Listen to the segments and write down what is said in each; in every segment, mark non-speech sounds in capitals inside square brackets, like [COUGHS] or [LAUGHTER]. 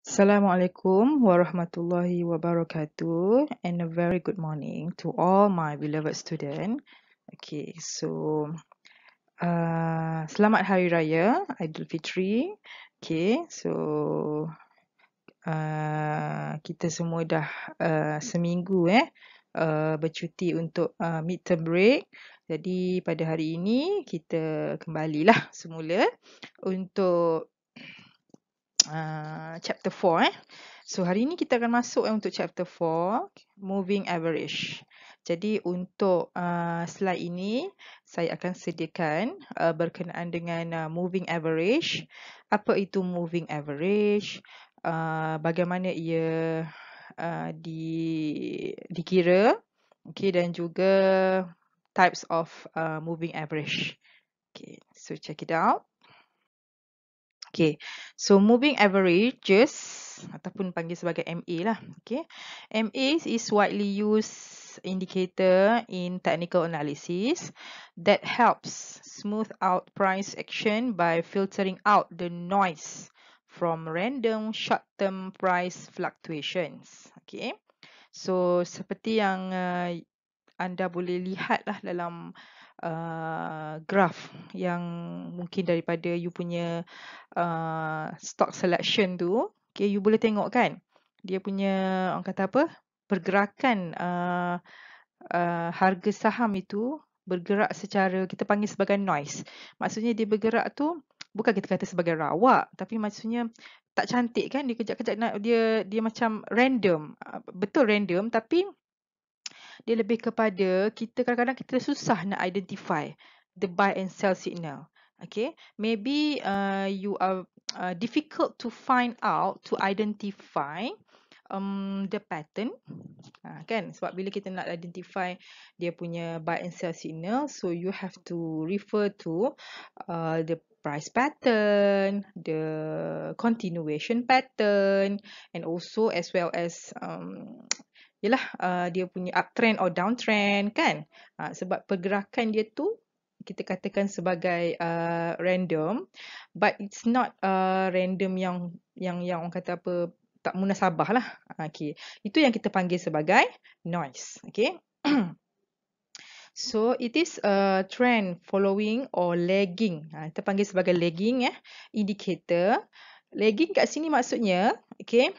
Assalamualaikum warahmatullahi wabarakatuh and a very good morning to all my beloved student. Okay, so uh, selamat hari raya Aidilfitri. Okay, so uh, kita semua dah uh, seminggu eh uh, bercuti untuk uh, term break. Jadi pada hari ini kita kembalilah semula untuk uh, chapter 4 eh. So hari ini kita akan masuk eh, untuk chapter 4 moving average. Jadi untuk uh, slide ini saya akan sediakan uh, berkenaan dengan uh, moving average. Apa itu moving average? Uh, bagaimana ia uh, di dikira? Okay dan juga types of uh, moving average. Okay, so check it out. Okay, so moving averages ataupun panggil sebagai MA lah. Okay, MA is widely used indicator in technical analysis that helps smooth out price action by filtering out the noise from random short-term price fluctuations. Okay, so seperti yang uh, anda boleh lihat lah dalam uh, uh, graf yang mungkin daripada you punya uh, stock selection tu, okay, you boleh tengok kan dia punya orang kata apa pergerakan uh, uh, harga saham itu bergerak secara kita panggil sebagai noise. Maksudnya dia bergerak tu bukan kita kata sebagai rawak tapi maksudnya tak cantik kan dia kejap-kejap dia dia macam random. Uh, betul random tapi dia lebih kepada kita kadang-kadang kita susah nak identify the buy and sell signal. Okay, maybe uh, you are uh, difficult to find out to identify um, the pattern. Ha, kan? Sebab bila kita nak identify dia punya buy and sell signal, so you have to refer to uh, the price pattern, the continuation pattern and also as well as um, ialah uh, dia punya uptrend or downtrend kan uh, sebab pergerakan dia tu kita katakan sebagai uh, random but it's not uh, random yang yang yang orang kata apa tak munasabah lah. Uh, okay. Itu yang kita panggil sebagai noise. Okay. [CLEARS THROAT] so it is a trend following or lagging. Ha, kita panggil sebagai lagging eh. Indicator. Lagging kat sini maksudnya, okay,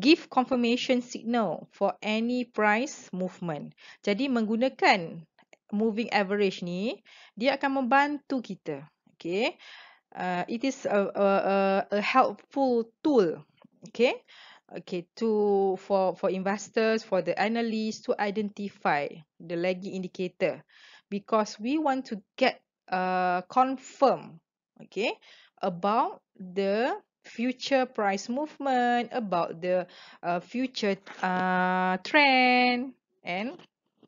give confirmation signal for any price movement. Jadi menggunakan moving average ni, dia akan membantu kita. Okay. Uh, it is a, a, a helpful tool. Okay. Okay, to for for investors, for the analysts to identify the lagging indicator, because we want to get uh confirm, okay, about the future price movement, about the uh, future uh, trend, and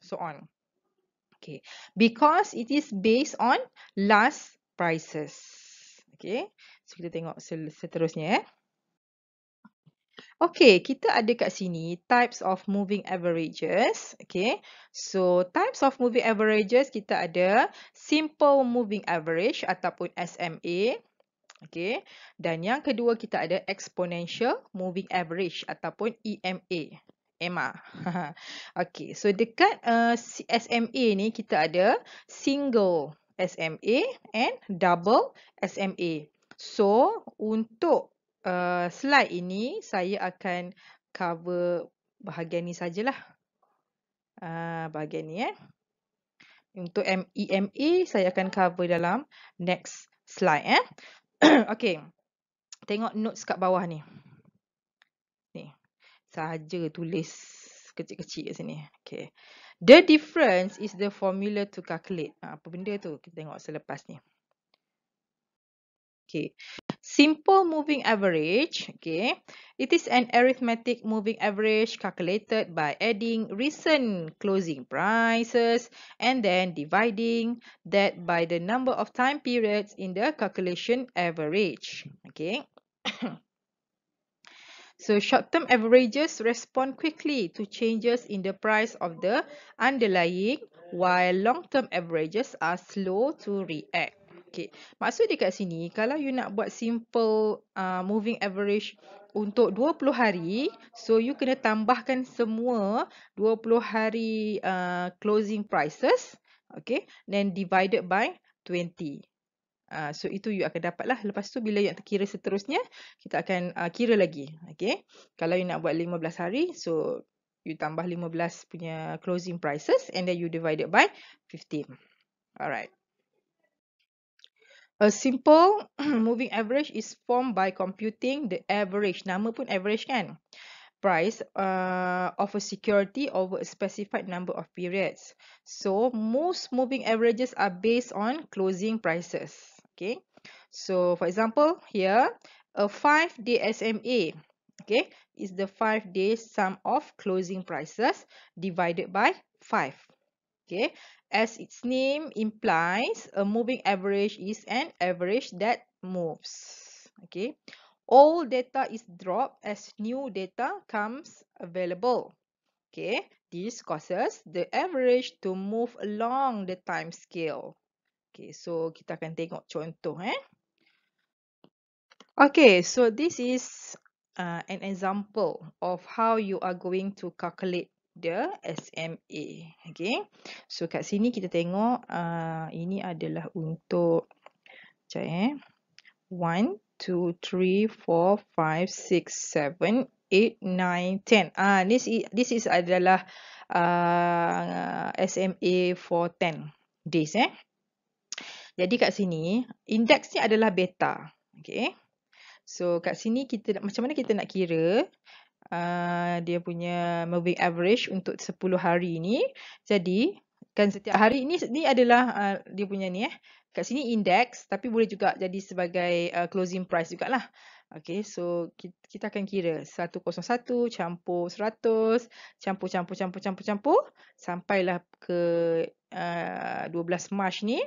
so on. Okay, because it is based on last prices. Okay, so kita tengok seterusnya. Eh. Okay, kita ada kat sini types of moving averages. Okay, so types of moving averages kita ada simple moving average ataupun SMA. Okay. Dan yang kedua kita ada exponential moving average ataupun EMA. EMA. [LAUGHS] okay. So dekat uh, eh, SMA ni kita ada single SMA and double SMA. So untuk uh, slide ini saya akan cover bahagian ni sajalah. Uh, bahagian ni eh. Untuk EMA saya akan cover dalam next slide eh. [COUGHS] okay. Tengok notes kat bawah ni. Ni. Sahaja tulis kecil-kecil kat sini. Okay. The difference is the formula to calculate. Ha, apa benda tu? Kita tengok selepas ni. Okay. Simple moving average, okay, it is an arithmetic moving average calculated by adding recent closing prices and then dividing that by the number of time periods in the calculation average, okay. [COUGHS] So short-term averages respond quickly to changes in the price of the underlying while long-term averages are slow to react. Okay, maksud dekat sini, kalau you nak buat simple uh, moving average untuk 20 hari, so you kena tambahkan semua 20 hari uh, closing prices, okay, then divided by 20. Uh, so, itu you akan dapat lah. Lepas tu, bila you nak kira seterusnya, kita akan uh, kira lagi. Okay. Kalau you nak buat 15 hari, so you tambah 15 punya closing prices and then you divided by 15. Alright. A simple [CLEARS THROAT] moving average is formed by computing the average. Nama pun average kan? Price uh, of a security over a specified number of periods. So, most moving averages are based on closing prices. Okay. So, for example, here, a 5-day SMA okay, is the 5-day sum of closing prices divided by 5. Okay, as its name implies, a moving average is an average that moves. Okay. All data is dropped as new data comes available. Okay. This causes the average to move along the time scale. Okay, so kita akan tengok contoh eh. Okay, so this is uh, an example of how you are going to calculate the SMA. Okay. So kat sini kita tengok uh, ini adalah untuk macam eh. 1, 2, 3, 4, 5, 6, 7, 8, 9, 10. Ah, this, is, this is adalah uh, SMA for 10 days. Eh. Jadi kat sini, indeks adalah beta. Okay. So kat sini kita macam mana kita nak kira Ah, dia punya moving average untuk 10 hari ni. Jadi kan setiap hari ni ni adalah uh, dia punya ni eh. Kat sini index tapi boleh juga jadi sebagai uh, closing price jugalah. Okay, so kita, akan kira 101 campur 100 campur campur campur campur campur sampailah ke uh, 12 March ni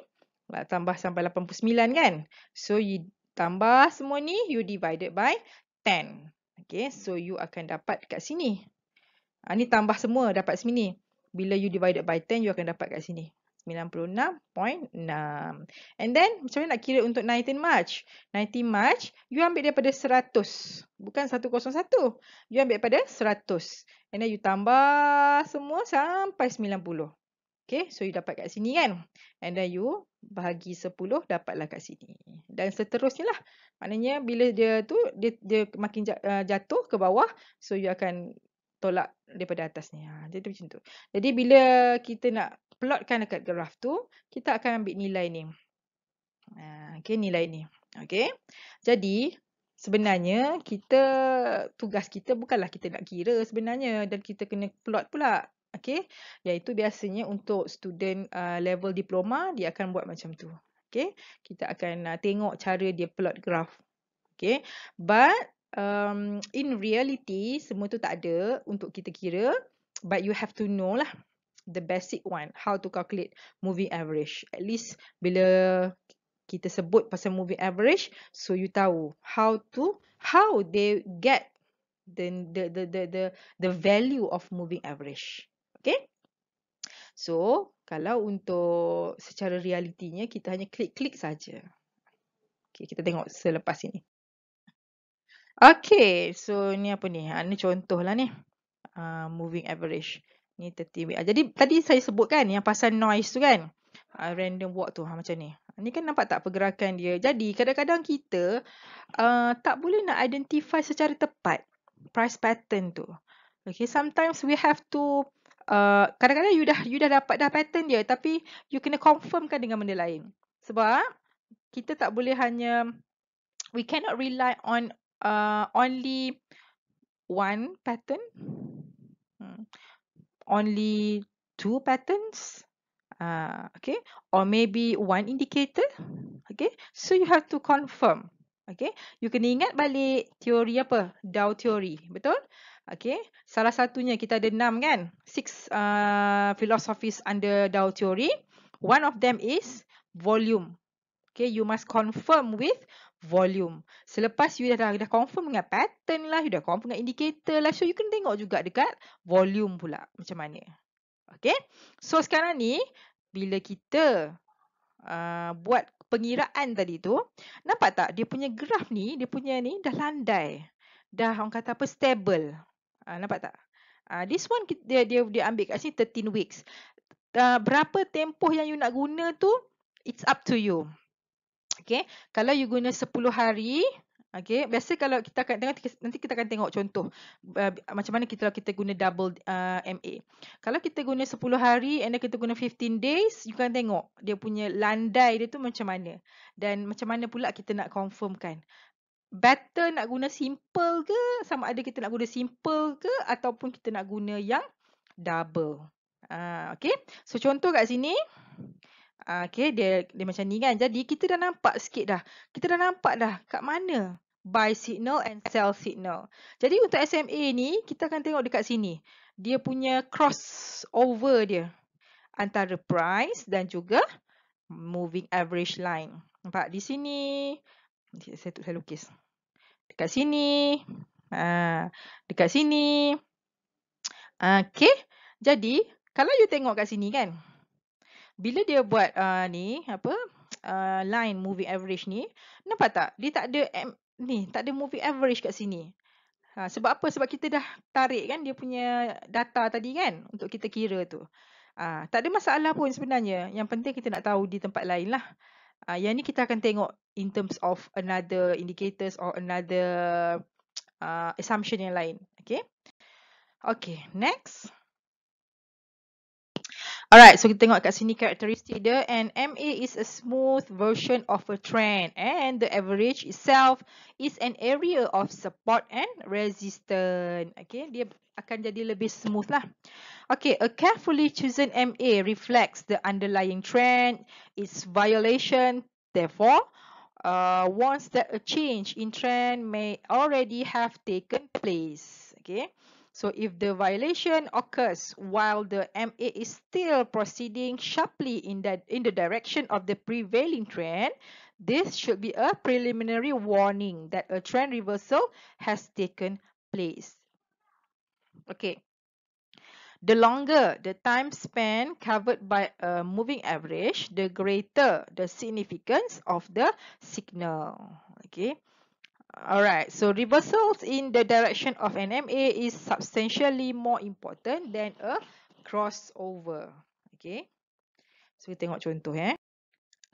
lah tambah sampai 89 kan. So you tambah semua ni you divided by 10. Okay, so you akan dapat kat sini. Ha, ni tambah semua dapat sini. Bila you divided by 10, you akan dapat kat sini. 96.6. And then, macam mana nak kira untuk 19 March? 19 March, you ambil daripada 100. Bukan 101. You ambil daripada 100. And then you tambah semua sampai 90. Okay, so you dapat kat sini kan? And then you bahagi 10, dapatlah kat sini. Dan seterusnya lah. Maknanya bila dia tu, dia, dia makin eh, jatuh ke bawah, so you akan tolak daripada atasnya. Jadi ha, tu macam tu. Jadi bila kita nak plotkan dekat graf tu, kita akan ambil nilai ni. Ha, okay, nilai ni. Okay, jadi sebenarnya kita, tugas kita bukanlah kita nak kira sebenarnya dan kita kena plot pula. Okay, iaitu biasanya untuk student uh, level diploma, dia akan buat macam tu. Okay, kita akan uh, tengok cara dia plot graph. Okay, but um, in reality, semua tu tak ada untuk kita kira. But you have to know lah the basic one, how to calculate moving average. At least bila kita sebut pasal moving average, so you tahu how to, how they get the the the the the value of moving average. Okay. So, kalau untuk secara realitinya, kita hanya klik-klik saja. Okay, kita tengok selepas ini. Okay, so ni apa ni? Ini ah, contohlah ni. Uh, moving average. Ni 30 ah, Jadi, tadi saya sebut kan yang pasal noise tu kan? Uh, random walk tu ha, macam ni. Ni kan nampak tak pergerakan dia. Jadi, kadang-kadang kita uh, tak boleh nak identify secara tepat price pattern tu. Okay, sometimes we have to... Uh, kadang-kadang you dah you dah dapat dah pattern dia tapi you kena confirmkan dengan benda lain. Sebab kita tak boleh hanya we cannot rely on uh, only one pattern. Hmm. Only two patterns. Uh, okay or maybe one indicator okay so you have to confirm okay you kena ingat balik teori apa Dow teori betul Okay. Salah satunya kita ada enam kan. Six uh, philosophies under Dow Theory. One of them is volume. Okay, you must confirm with volume. Selepas you dah, dah confirm dengan pattern lah, you dah confirm dengan indicator lah. So, you can tengok juga dekat volume pula macam mana. Okay, so sekarang ni bila kita uh, buat pengiraan tadi tu, nampak tak dia punya graf ni, dia punya ni dah landai. Dah orang kata apa, stable. Ha, nampak tak? Ha, this one dia dia dia ambil kat sini 13 weeks. Uh, berapa tempoh yang you nak guna tu it's up to you. Okay. Kalau you guna 10 hari Okay, biasa kalau kita akan tengok nanti kita akan tengok contoh uh, macam mana kita kita guna double uh, MA. Kalau kita guna 10 hari and then kita guna 15 days, you akan tengok dia punya landai dia tu macam mana. Dan macam mana pula kita nak confirmkan better nak guna simple ke sama ada kita nak guna simple ke ataupun kita nak guna yang double. Uh, ah, okay. So contoh kat sini. Uh, ah, okay dia, dia macam ni kan. Jadi kita dah nampak sikit dah. Kita dah nampak dah kat mana buy signal and sell signal. Jadi untuk SMA ni kita akan tengok dekat sini. Dia punya cross over dia antara price dan juga moving average line. Nampak di sini saya tu saya lukis. Dekat sini. Ha, dekat sini. Okey. Jadi, kalau you tengok kat sini kan. Bila dia buat uh, ni, apa? Uh, line moving average ni. Nampak tak? Dia tak ada M, ni, tak ada moving average kat sini. Ha, sebab apa? Sebab kita dah tarik kan dia punya data tadi kan untuk kita kira tu. Ha, tak ada masalah pun sebenarnya. Yang penting kita nak tahu di tempat lain lah. Uh, yang ni kita akan tengok in terms of another indicators or another uh, assumption yang lain. Okay. Okay, next. Alright, so kita tengok kat sini karakteristik dia. And MA is a smooth version of a trend. And the average itself is an area of support and resistance. Okay, dia akan jadi lebih smooth lah. Okay, a carefully chosen MA reflects the underlying trend, its violation. Therefore, uh, once that a change in trend may already have taken place. Okay. So if the violation occurs while the MA is still proceeding sharply in, that, in the direction of the prevailing trend, this should be a preliminary warning that a trend reversal has taken place. Okay. The longer the time span covered by a moving average, the greater the significance of the signal. Okay. Alright, so reversals in the direction of an MA is substantially more important than a crossover. Okay, so kita tengok contoh eh.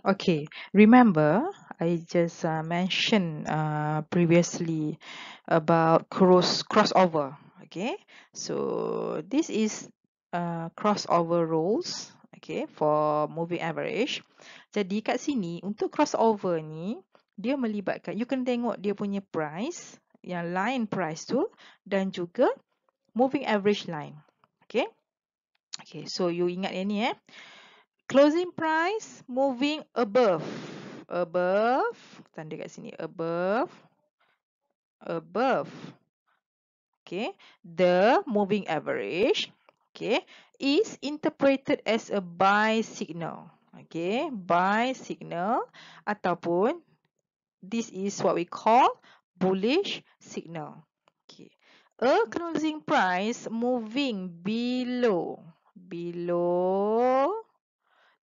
Okay, remember I just uh, mentioned uh, previously about cross crossover. Okay, so this is uh, crossover rules. Okay, for moving average. Jadi kat sini untuk crossover ni, dia melibatkan you can tengok dia punya price yang line price tu dan juga moving average line okay okay so you ingat ini eh closing price moving above above tanda kat sini above above okay the moving average okay is interpreted as a buy signal okay buy signal ataupun This is what we call bullish signal. Okay. A closing price moving below below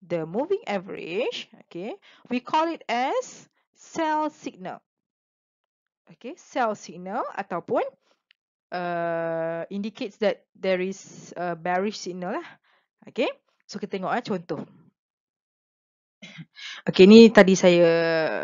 the moving average, okay? We call it as sell signal. Okay, sell signal ataupun uh, indicates that there is a bearish signal lah. Okay? So kita tengok eh contoh. Okey ni tadi saya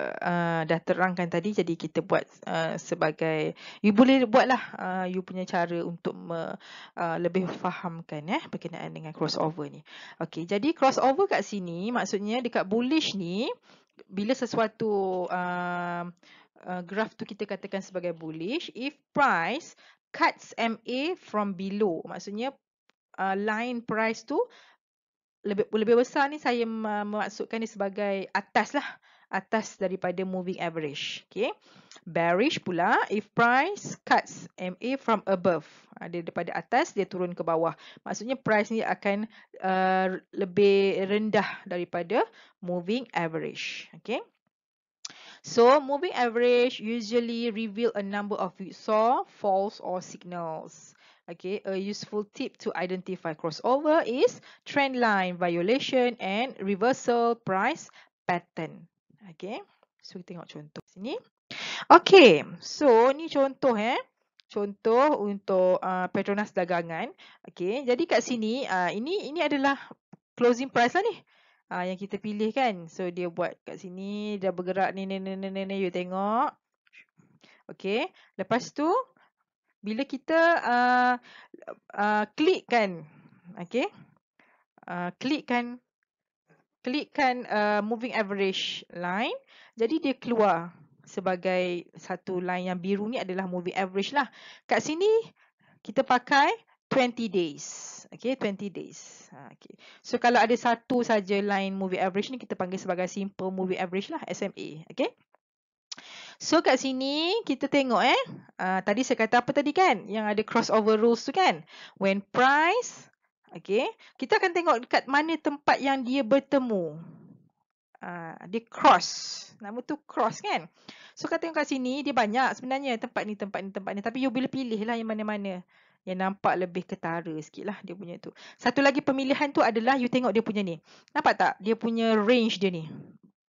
uh, dah terangkan tadi jadi kita buat uh, sebagai you boleh buatlah uh, you punya cara untuk me, uh, lebih fahamkan eh berkenaan dengan crossover ni. Okey jadi crossover kat sini maksudnya dekat bullish ni bila sesuatu uh, uh, graf tu kita katakan sebagai bullish if price cuts MA from below maksudnya uh, line price tu lebih lebih besar ni saya memasukkan dia sebagai atas lah atas daripada moving average. Okay. Bearish pula if price cuts MA from above. Ha, dia daripada atas dia turun ke bawah. Maksudnya price ni akan uh, lebih rendah daripada moving average. Okay. So moving average usually reveal a number of we saw false or signals. Okay, a useful tip to identify crossover is trend line violation and reversal price pattern. Okay, so kita tengok contoh sini. Okay, so ni contoh eh. Contoh untuk uh, Petronas dagangan. Okay, jadi kat sini, uh, ini ini adalah closing price lah ni. Uh, yang kita pilih kan. So, dia buat kat sini, dia bergerak ni, ni, ni, ni, ni, ni, you tengok. Okay, lepas tu, bila kita uh, uh, klikkan okey uh, klikkan klikkan uh, moving average line jadi dia keluar sebagai satu line yang biru ni adalah moving average lah kat sini kita pakai 20 days okey 20 days ah, okey so kalau ada satu saja line moving average ni kita panggil sebagai simple moving average lah SMA okey So kat sini kita tengok eh. Uh, tadi saya kata apa tadi kan? Yang ada crossover rules tu kan? When price. Okay. Kita akan tengok dekat mana tempat yang dia bertemu. Uh, dia cross. Nama tu cross kan? So kat tengok kat sini dia banyak sebenarnya tempat ni, tempat ni, tempat ni. Tapi you boleh pilih lah yang mana-mana. Yang nampak lebih ketara sikit lah dia punya tu. Satu lagi pemilihan tu adalah you tengok dia punya ni. Nampak tak? Dia punya range dia ni.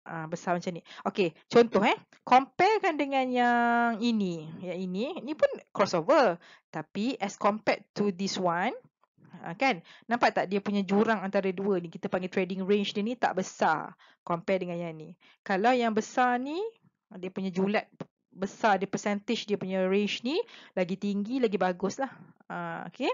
Ha, besar macam ni. Okey, contoh eh. kan dengan yang ini. Yang ini, ini pun crossover. Tapi as compared to this one, ha, kan? Nampak tak dia punya jurang antara dua ni? Kita panggil trading range dia ni tak besar. Compare dengan yang ni. Kalau yang besar ni, dia punya julat besar, dia percentage dia punya range ni, lagi tinggi, lagi bagus lah. Ha, ah, Okey.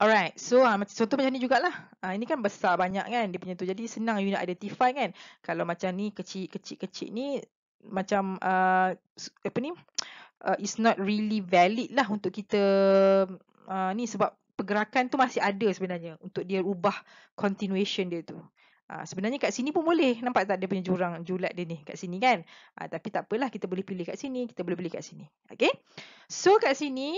Alright, so uh, contoh macam ni jugalah. Uh, ini kan besar banyak kan dia punya tu. Jadi senang you nak identify kan. Kalau macam ni kecil-kecil-kecil ni macam uh, apa ni uh, it's not really valid lah untuk kita uh, ni sebab pergerakan tu masih ada sebenarnya untuk dia ubah continuation dia tu. Ha, sebenarnya kat sini pun boleh. Nampak tak dia punya jurang julat dia ni kat sini kan? Ha, tapi tak apalah kita boleh pilih kat sini, kita boleh pilih kat sini. Okay? So kat sini,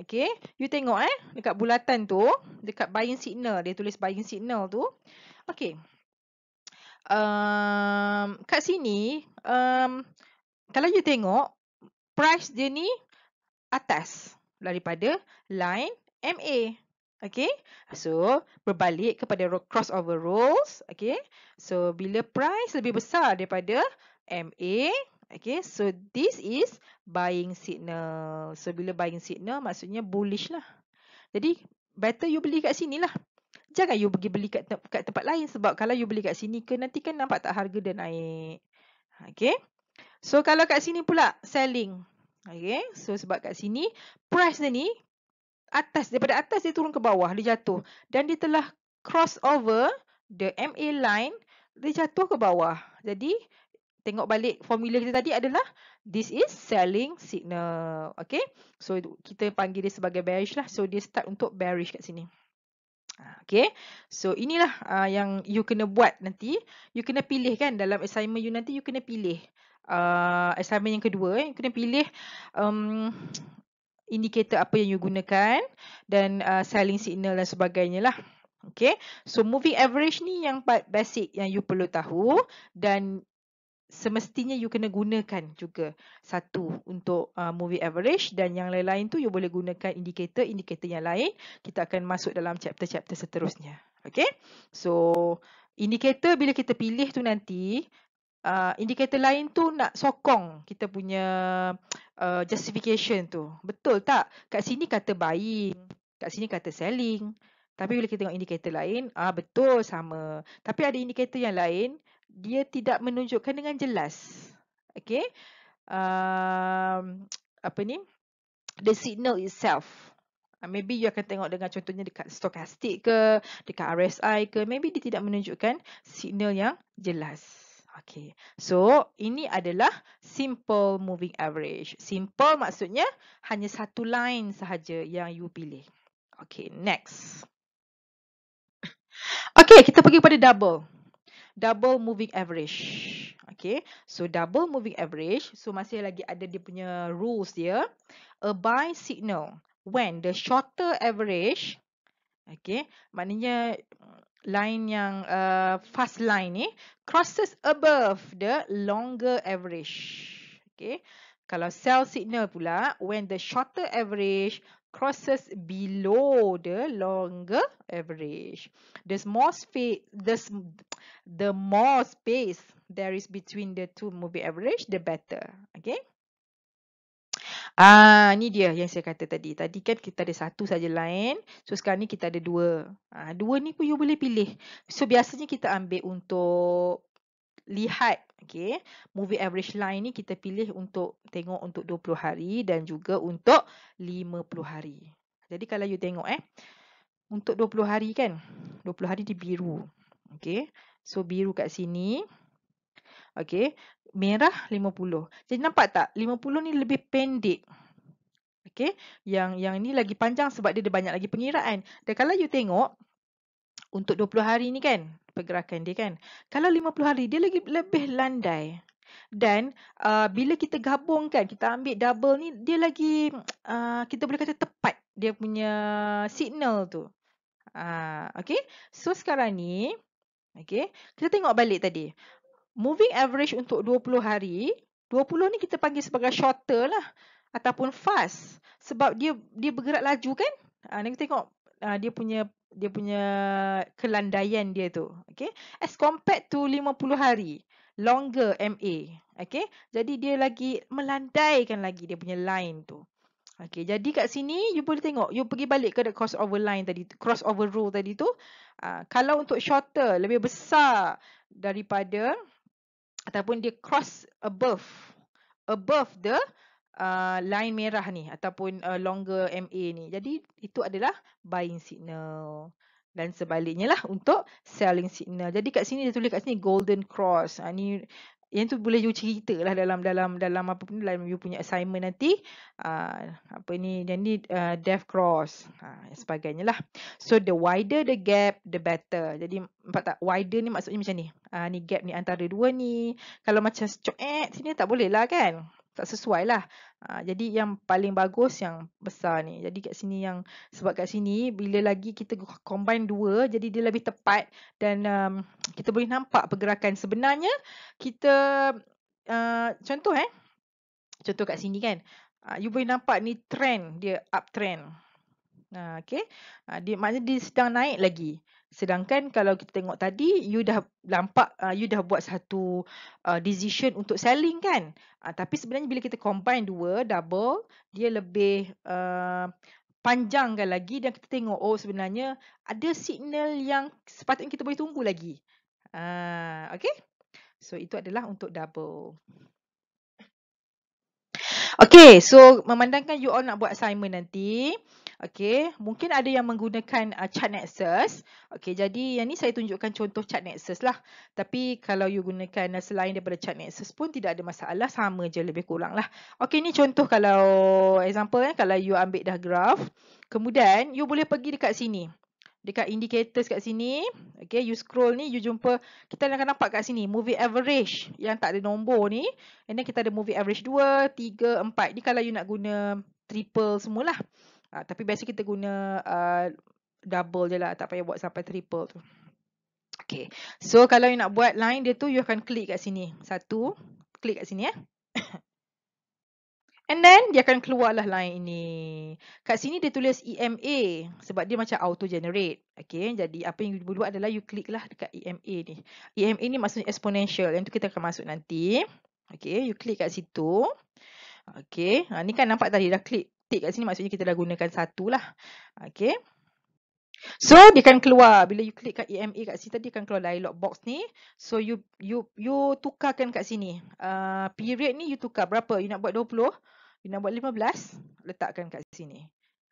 Okay. You tengok eh. Dekat bulatan tu. Dekat buying signal. Dia tulis buying signal tu. Okay. Um, kat sini. Um, kalau you tengok. Price dia ni. Atas. Daripada line MA. Okay. So berbalik kepada crossover rules. Okay. So bila price lebih besar daripada MA. MA. Okay, so this is buying signal. So, bila buying signal, maksudnya bullish lah. Jadi, better you beli kat sini lah. Jangan you pergi beli kat, te kat tempat lain sebab kalau you beli kat sini ke, nanti kan nampak tak harga dia naik. Okay, so kalau kat sini pula selling. Okay, so sebab kat sini, price dia ni, atas, daripada atas dia turun ke bawah, dia jatuh. Dan dia telah crossover the MA line, dia jatuh ke bawah. Jadi, tengok balik formula kita tadi adalah this is selling signal. Okay. So, kita panggil dia sebagai bearish lah. So, dia start untuk bearish kat sini. Ah, okay. So, inilah uh, yang you kena buat nanti. You kena pilih kan dalam assignment you nanti you kena pilih. Uh, assignment yang kedua, eh. you kena pilih um, indikator apa yang you gunakan dan uh, selling signal dan sebagainya lah. Okay, so moving average ni yang basic yang you perlu tahu dan semestinya you kena gunakan juga satu untuk uh, movie average dan yang lain-lain tu you boleh gunakan indikator-indikator yang lain kita akan masuk dalam chapter-chapter seterusnya okay? so indikator bila kita pilih tu nanti uh, indikator lain tu nak sokong kita punya uh, justification tu betul tak kat sini kata buying kat sini kata selling tapi bila kita tengok indikator lain ah betul sama tapi ada indikator yang lain dia tidak menunjukkan dengan jelas. Okay. Um, apa ni? The signal itself. Ah, maybe you akan tengok dengan contohnya dekat stokastik ke, dekat RSI ke. Maybe dia tidak menunjukkan signal yang jelas. Okay. So, ini adalah simple moving average. Simple maksudnya hanya satu line sahaja yang you pilih. Okay, next. Okay, kita pergi pada double double moving average. Okay, so double moving average. So masih lagi ada dia punya rules dia. A buy signal when the shorter average. Okay, maknanya uh, line yang uh, fast line ni crosses above the longer average. Okay, kalau sell signal pula when the shorter average crosses below the longer average. The small, the, the more space there is between the two moving average, the better. Okay. Ah, ni dia yang saya kata tadi. Tadi kan kita ada satu saja lain. So sekarang ni kita ada dua. Ah, dua ni pun you boleh pilih. So biasanya kita ambil untuk lihat, okay, Movie average line ni kita pilih untuk tengok untuk 20 hari dan juga untuk 50 hari. Jadi kalau you tengok eh, untuk 20 hari kan, 20 hari di biru. Okay. So biru kat sini. Okey, merah 50. Jadi nampak tak 50 ni lebih pendek. Okey, yang yang ni lagi panjang sebab dia ada banyak lagi pengiraan. Dan kalau you tengok untuk 20 hari ni kan pergerakan dia kan. Kalau 50 hari dia lagi lebih landai. Dan uh, bila kita gabungkan, kita ambil double ni, dia lagi, uh, kita boleh kata tepat dia punya signal tu. Uh, ah, okay, so sekarang ni, Okay, kita tengok balik tadi. Moving average untuk 20 hari, 20 ni kita panggil sebagai shorter lah ataupun fast sebab dia dia bergerak laju kan? Ah ni kita tengok ha, dia punya dia punya kelandaian dia tu. Okey. As compared to 50 hari, longer MA. Okey. Jadi dia lagi melandaikan lagi dia punya line tu. Okay, jadi kat sini you boleh tengok, you pergi balik ke the crossover line tadi, crossover rule tadi tu. Uh, kalau untuk shorter, lebih besar daripada ataupun dia cross above above the uh, line merah ni ataupun uh, longer MA ni. Jadi itu adalah buying signal. Dan sebaliknya lah untuk selling signal. Jadi kat sini dia tulis kat sini golden cross. Ha, ni yang tu boleh you cerita lah dalam dalam dalam apa pun dalam you punya assignment nanti uh, apa ni jadi uh, ah, death cross uh, sebagainya lah so the wider the gap the better jadi nampak tak wider ni maksudnya macam ni uh, ni gap ni antara dua ni kalau macam cuek eh, sini tak boleh lah kan tak sesuai lah. Ha, jadi yang paling bagus yang besar ni. Jadi kat sini yang sebab kat sini bila lagi kita combine dua jadi dia lebih tepat dan um, kita boleh nampak pergerakan. Sebenarnya kita uh, contoh eh. Contoh kat sini kan. Uh, you boleh nampak ni trend dia uptrend. Uh, okay. Uh, dia, maknanya dia sedang naik lagi. Sedangkan kalau kita tengok tadi, you dah nampak, uh, ah, you dah buat satu uh, decision untuk selling kan. Uh, tapi sebenarnya bila kita combine dua, double, dia lebih uh, panjangkan lagi dan kita tengok, oh sebenarnya ada signal yang sepatutnya kita boleh tunggu lagi. Uh, okay, so itu adalah untuk double. Okay, so memandangkan you all nak buat assignment nanti. Okay, mungkin ada yang menggunakan uh, chart nexus. Okay, jadi yang ni saya tunjukkan contoh chart nexus lah. Tapi kalau you gunakan uh, selain daripada chart nexus pun tidak ada masalah. Sama je lebih kurang lah. Okay, ni contoh kalau example kan. kalau you ambil dah graph. Kemudian, you boleh pergi dekat sini dekat indicators kat sini okay you scroll ni you jumpa kita akan nampak kat sini movie average yang tak ada nombor ni and then kita ada movie average 2 3 4 Ini kalau you nak guna triple semulalah ha, ah, tapi biasa kita guna uh, double je lah tak payah buat sampai triple tu okay so kalau you nak buat line dia tu you akan klik kat sini satu klik kat sini eh And then dia akan keluarlah line ini. Kat sini dia tulis EMA sebab dia macam auto generate. Okay, jadi apa yang you buat adalah you click lah dekat EMA ni. EMA ni maksudnya exponential. Yang tu kita akan masuk nanti. Okay, you click kat situ. Okay, ha, ni kan nampak tadi dah klik tick kat sini maksudnya kita dah gunakan satu lah. Okay. So dia akan keluar bila you klik kat EMA kat sini tadi akan keluar dialog lah box ni. So you you you tukarkan kat sini. Uh, period ni you tukar berapa? You nak buat 20, you nak buat 15, letakkan kat sini.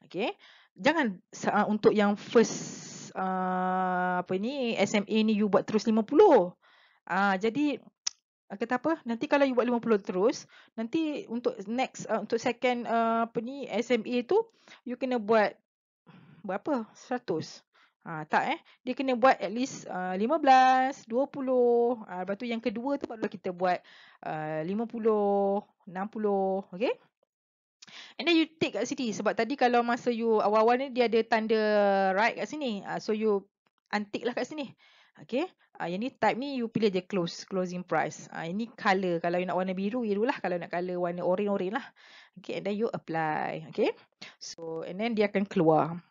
Okay. Jangan uh, untuk yang first uh, apa ni SMA ni you buat terus 50. Uh, jadi kata apa? Nanti kalau you buat 50 terus, nanti untuk next uh, untuk second uh, apa ni SMA tu you kena buat berapa? 100. Ha, tak eh. Dia kena buat at least uh, 15, 20. Ha, lepas tu yang kedua tu baru kita buat uh, 50, 60. Okay. And then you take kat sini. Sebab tadi kalau masa you awal-awal ni dia ada tanda right kat sini. Uh, so you antik lah kat sini. Okay. Uh, ah, yang ni type ni you pilih je close. Closing price. Uh, ini color. Kalau you nak warna biru, biru lah. Kalau nak color warna orange-orange lah. Okay. And then you apply. Okay. So and then dia akan keluar.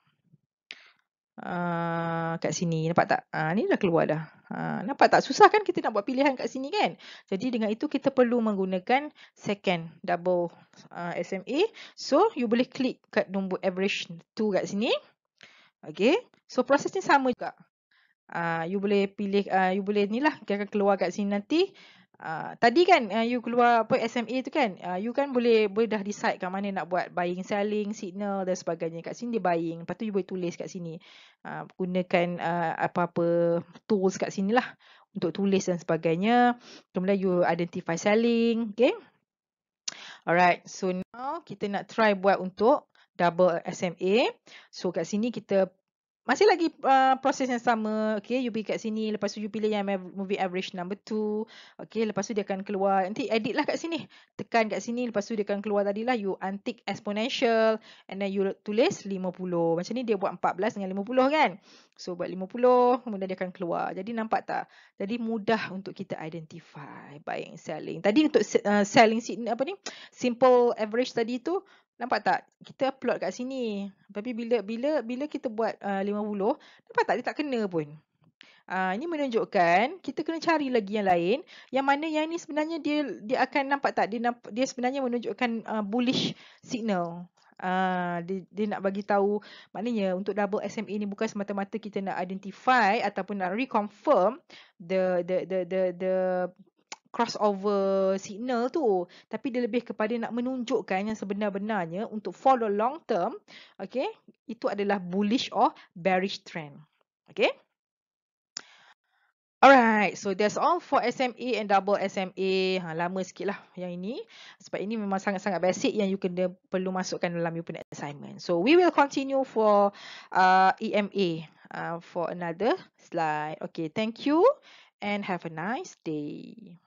Ah, kat sini. Nampak tak? Uh, ni dah keluar dah. Uh, nampak tak? Susah kan kita nak buat pilihan kat sini kan? Jadi dengan itu kita perlu menggunakan second double uh, SMA. So you boleh klik kat nombor average 2 kat sini. Okay. So proses ni sama juga. Uh, you boleh pilih, uh, you boleh ni lah. Kita akan keluar kat sini nanti. Nanti. Ah, tadi kan uh, you keluar apa SMA tu kan uh, you kan boleh boleh dah decide kat mana nak buat buying selling signal dan sebagainya kat sini dia buying lepas tu you boleh tulis kat sini uh, gunakan uh, apa-apa tools kat sini lah untuk tulis dan sebagainya kemudian you identify selling okay alright so now kita nak try buat untuk double SMA so kat sini kita masih lagi uh, proses yang sama. Okay, you pergi kat sini. Lepas tu you pilih yang movie average number 2. Okay, lepas tu dia akan keluar. Nanti edit lah kat sini. Tekan kat sini. Lepas tu dia akan keluar tadi lah. You antik exponential. And then you tulis 50. Macam ni dia buat 14 dengan 50 kan. So buat 50. Kemudian dia akan keluar. Jadi nampak tak? Jadi mudah untuk kita identify buying selling. Tadi untuk uh, selling apa ni? simple average tadi tu. Nampak tak? Kita upload kat sini. Tapi bila bila bila kita buat uh, 50, nampak tak dia tak kena pun. Uh, ini menunjukkan kita kena cari lagi yang lain. Yang mana yang ni sebenarnya dia dia akan nampak tak? Dia nampak, dia sebenarnya menunjukkan uh, bullish signal. Uh, dia, dia nak bagi tahu maknanya untuk double SMA ni bukan semata-mata kita nak identify ataupun nak reconfirm the the the the, the Cross over signal tu tapi dia lebih kepada nak menunjukkan yang sebenar-benarnya untuk follow long term okey itu adalah bullish or bearish trend okey Alright, so that's all for SMA and double SMA. Ha, lama sikit lah yang ini. Sebab ini memang sangat-sangat basic yang you kena perlu masukkan dalam you punya assignment. So, we will continue for uh, EMA uh, for another slide. Okay, thank you and have a nice day.